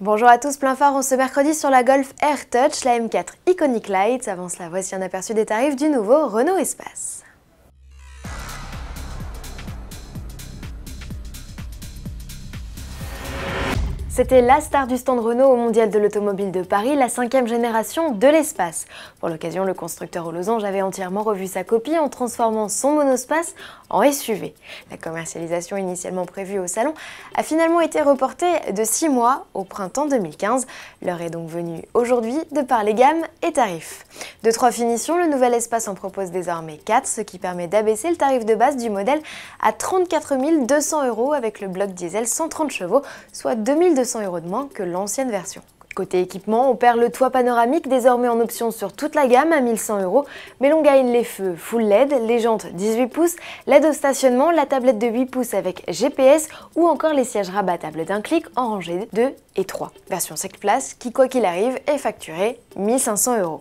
Bonjour à tous, plein fort on se mercredi sur la Golf Air Touch, la M4 Iconic Light. Avant la voici un aperçu des tarifs du nouveau Renault Espace. C'était la star du stand Renault au Mondial de l'Automobile de Paris, la cinquième génération de l'espace. Pour l'occasion, le constructeur aux losanges avait entièrement revu sa copie en transformant son monospace en SUV. La commercialisation initialement prévue au salon a finalement été reportée de 6 mois au printemps 2015. L'heure est donc venue aujourd'hui de parler gamme gammes et tarifs. De trois finitions, le nouvel espace en propose désormais 4, ce qui permet d'abaisser le tarif de base du modèle à 34 200 euros avec le bloc diesel 130 chevaux, soit 2200 200 euros de moins que l'ancienne version. Côté équipement, on perd le toit panoramique désormais en option sur toute la gamme à 1100 euros, mais l'on gagne les feux full LED, les jantes 18 pouces, l'aide au stationnement, la tablette de 8 pouces avec GPS ou encore les sièges rabattables d'un clic en rangée 2 et 3. Version 7 places qui, quoi qu'il arrive, est facturée 1500 euros.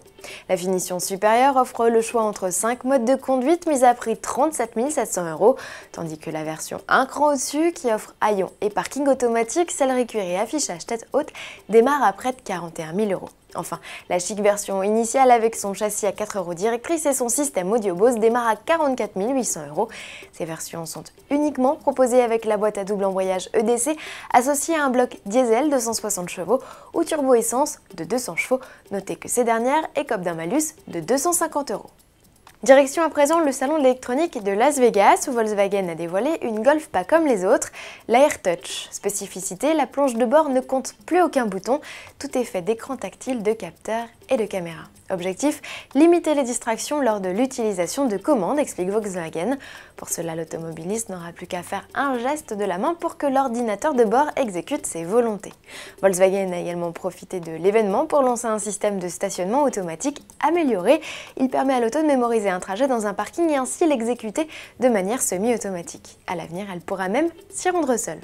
La finition supérieure offre le choix entre 5 modes de conduite mis à prix 37 700 euros, tandis que la version 1 cran au-dessus qui offre haillons et parking automatique, celle récurée affichage tête haute démarre après de 41 000 euros. Enfin, la chic version initiale avec son châssis à 4 roues directrices et son système audio Bose démarre à 44 800 euros. Ces versions sont uniquement proposées avec la boîte à double embrayage EDC associée à un bloc diesel de 160 chevaux ou turbo-essence de 200 chevaux. Notez que ces dernières écopent d'un malus de 250 euros. Direction à présent le salon de l'électronique de Las Vegas où Volkswagen a dévoilé une Golf pas comme les autres, l'Air Touch. Spécificité, la planche de bord ne compte plus aucun bouton, tout est fait d'écran tactile, de capteurs et de caméras. Objectif, limiter les distractions lors de l'utilisation de commandes, explique Volkswagen. Pour cela, l'automobiliste n'aura plus qu'à faire un geste de la main pour que l'ordinateur de bord exécute ses volontés. Volkswagen a également profité de l'événement pour lancer un système de stationnement automatique amélioré. Il permet à l'auto de mémoriser un trajet dans un parking et ainsi l'exécuter de manière semi-automatique. À l'avenir, elle pourra même s'y rendre seule.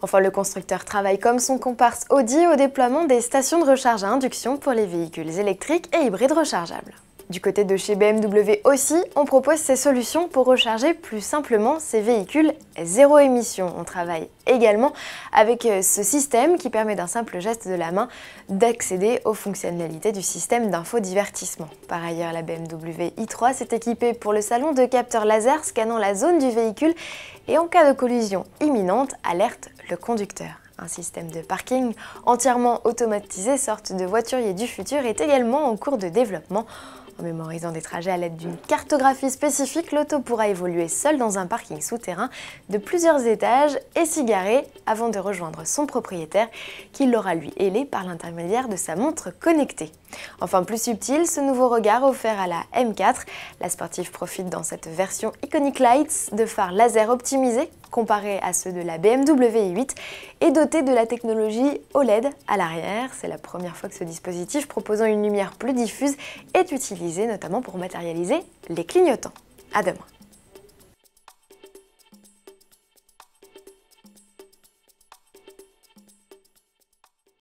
Enfin, le constructeur travaille comme son comparse Audi au déploiement des stations de recharge à induction pour les véhicules électriques et hybrides rechargeables. Du côté de chez BMW aussi, on propose ces solutions pour recharger plus simplement ces véhicules zéro émission. On travaille également avec euh, ce système qui permet d'un simple geste de la main d'accéder aux fonctionnalités du système d'infodivertissement. Par ailleurs, la BMW i3 s'est équipée pour le salon de capteurs laser scannant la zone du véhicule et en cas de collision imminente, alerte le conducteur. Un système de parking entièrement automatisé, sorte de voiturier du futur, est également en cours de développement en mémorisant des trajets à l'aide d'une cartographie spécifique, l'auto pourra évoluer seul dans un parking souterrain de plusieurs étages et s'y garer avant de rejoindre son propriétaire qui l'aura lui ailé par l'intermédiaire de sa montre connectée. Enfin plus subtil, ce nouveau regard offert à la M4, la sportive profite dans cette version Iconic Lights de phare laser optimisés comparé à ceux de la BMW i8 et doté de la technologie OLED à l'arrière. C'est la première fois que ce dispositif proposant une lumière plus diffuse est utilisé notamment pour matérialiser les clignotants. À demain.